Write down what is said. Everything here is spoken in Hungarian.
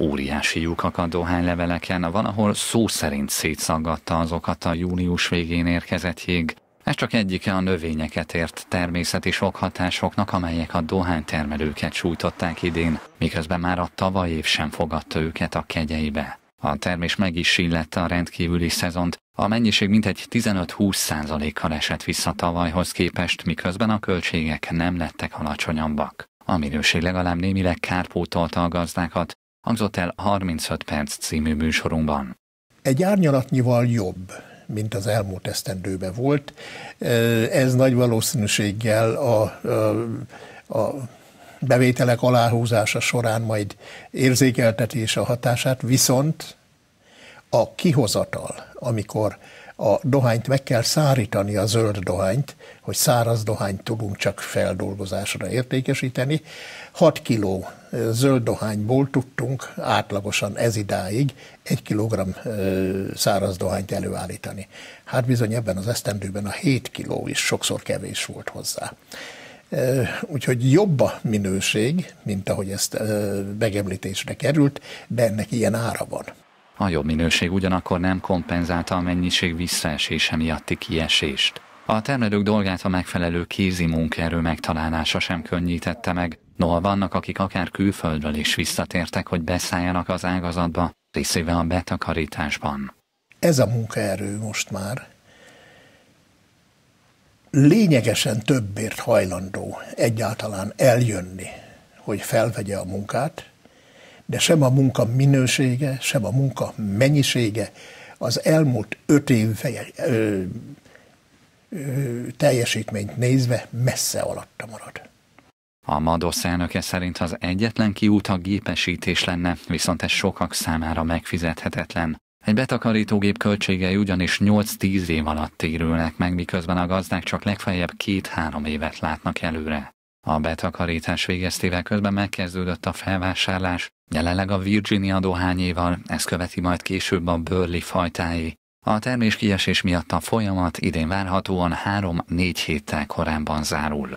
óriási lyukak a dohányleveleken, van, ahol szó szerint szétszaggatta azokat a július végén érkezett jég. Ez csak egyike a növényeket ért természeti sokhatásoknak, amelyek a dohánytermelőket sújtották idén, miközben már a tavaly év sem fogadta őket a kegyeibe. A termés meg is illette a rendkívüli szezont, a mennyiség mintegy 15-20%-kal esett vissza tavalyhoz képest, miközben a költségek nem lettek alacsonyabbak. A minőség legalább némileg kárpótolta a gazdákat, hangzott el 36 perc című műsorunkban. Egy árnyalatnyival jobb, mint az elmúlt esztendőben volt. Ez nagy valószínűséggel a, a, a bevételek aláhúzása során majd érzékeltetése a hatását, viszont a kihozatal, amikor a dohányt meg kell szárítani, a zöld dohányt, hogy száraz dohányt tudunk csak feldolgozásra értékesíteni. 6 kiló zöld dohányból tudtunk átlagosan ez idáig 1 kg száraz dohányt előállítani. Hát bizony ebben az esztendőben a 7 kiló is sokszor kevés volt hozzá. Úgyhogy jobb a minőség, mint ahogy ezt megemlítésre került, de ennek ilyen ára van. A jobb minőség ugyanakkor nem kompenzálta a mennyiség visszaesése miatti kiesést. A termelők dolgát a megfelelő kézi munkaerő megtalálása sem könnyítette meg, noha vannak, akik akár külföldről is visszatértek, hogy beszálljanak az ágazatba, részével a betakarításban. Ez a munkaerő most már lényegesen többért hajlandó egyáltalán eljönni, hogy felvegye a munkát, de sem a munka minősége, sem a munka mennyisége az elmúlt öt év ö, ö, teljesítményt nézve messze alatta marad. A MADOSZ elnöke szerint az egyetlen kiút a gépesítés lenne, viszont ez sokak számára megfizethetetlen. Egy betakarítógép költségei ugyanis 8-10 év alatt térülnek meg, miközben a gazdák csak legfeljebb 2-3 évet látnak előre. A betakarítás végeztével közben megkezdődött a felvásárlás, Jelenleg a Virginia dohányéval, ez követi majd később a Burley fajtái. A terméskiesés miatt a folyamat idén várhatóan 3-4 héttel korábban zárul.